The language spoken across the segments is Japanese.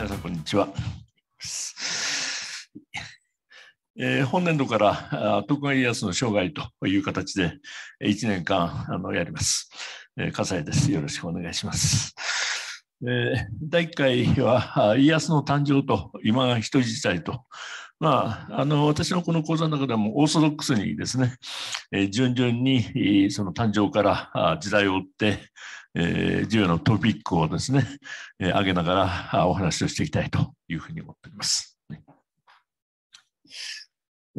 皆さんこんにちは。えー、本年度から徳川家康の生涯という形で1年間あのやります。えー、笠井です。よろしくお願いします。えー、第1回は家康の誕生と今が人自体とまあ、あの私のこの講座の中でもオーソドックスにですね、えー、順々にその誕生から時代を追って、えー、重要なトピックをですね、えー、上げながらお話をしていきたいというふうに思っております。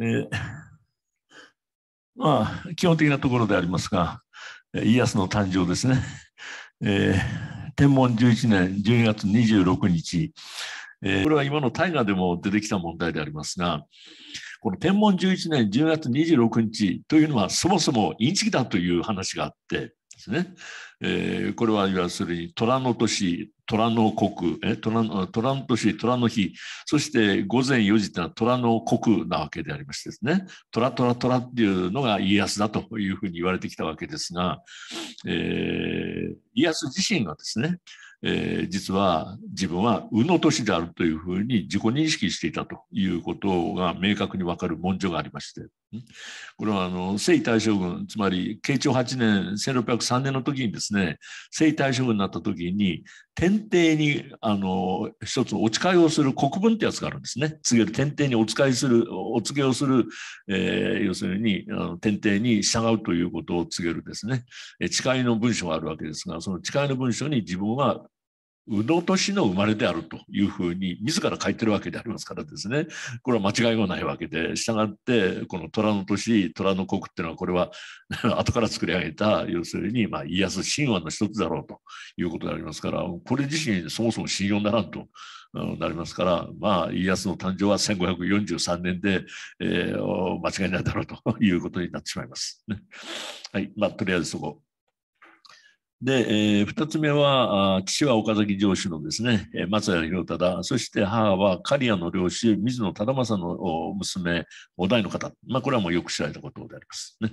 えー、まあ、基本的なところでありますが、家康の誕生ですね。えー、天文11年12月26日、えー、これは今の大河でも出てきた問題でありますが、この天文11年10月26日というのはそもそもチキだという話があってですね、えー、これは要するに虎の年、虎の国、え虎の虎の年、虎の日、そして午前4時というのは虎の国なわけでありましてですね、虎虎虎っていうのが家康だというふうに言われてきたわけですが、えー、家康自身がですね、えー、実は自分は右の年であるというふうに自己認識していたということが明確にわかる文書がありまして、これはあの征夷大将軍つまり慶長8年1603年の時にですね征夷大将軍になった時に天帝にあの一つお誓いをする国文ってやつがあるんですね告げる天帝にお誓いするお告げをする、えー、要するにあの天帝に従うということを告げるですね誓いの文書があるわけですがその誓いの文書に自分は宇野と市の生まれであるというふうに自ら書いてるわけでありますからですねこれは間違いがないわけでしたがってこの虎の年虎の国っていうのはこれは 後から作り上げた要するにまあ家康神話の一つだろうということでありますからこれ自身そもそも信用ならんと。なりますから、まあ、家康の誕生は1543年で、えー、間違いないだろうということになってしまいます。はい、まあ、とりあえずそこ。で、えー、2つ目は、父は岡崎城主のですね、松谷広忠、そして母は刈谷の領主、水野忠政の娘、お代の方。まあ、これはもうよく知られたことでありますね。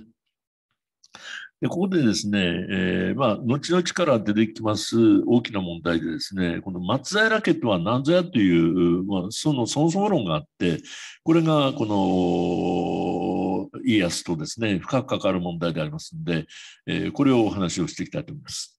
でここでですね、えー、まあ、後々から出てきます大きな問題でですね、この松平家とは何ぞやという、まあ、そのそもそも論があって、これがこの家康とですね、深く関わる問題でありますので、えこれをお話をしていきたいと思います。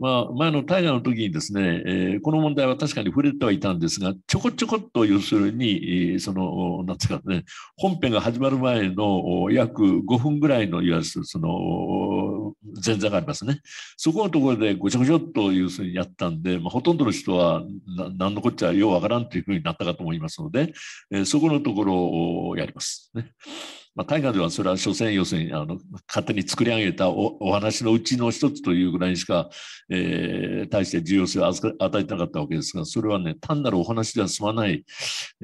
まあ、前の大河の時にですね、えー、この問題は確かに触れてはいたんですが、ちょこちょこっと要するに、その、なんですかね、本編が始まる前の約5分ぐらいの、いわゆるその、前座がありますね。そこのところでごちゃごちゃっと要するにやったんで、まあ、ほとんどの人は何のこっちゃようわからんというふうになったかと思いますので、えー、そこのところをやります、ね。まあ、海外ではそれは所詮要するにあの勝手に作り上げたおお話のうちの一つというぐらいしか、えー、大して重要性を与えてなかったわけですがそれはね単なるお話では済まない、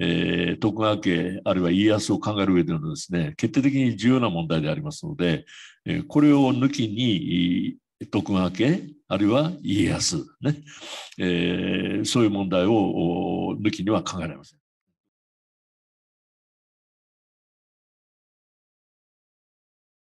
えー、徳川家あるいは家康を考える上でのですね決定的に重要な問題でありますので、えー、これを抜きに徳川家あるいは家康ね、ねえー、そういう問題を抜きには考えられません。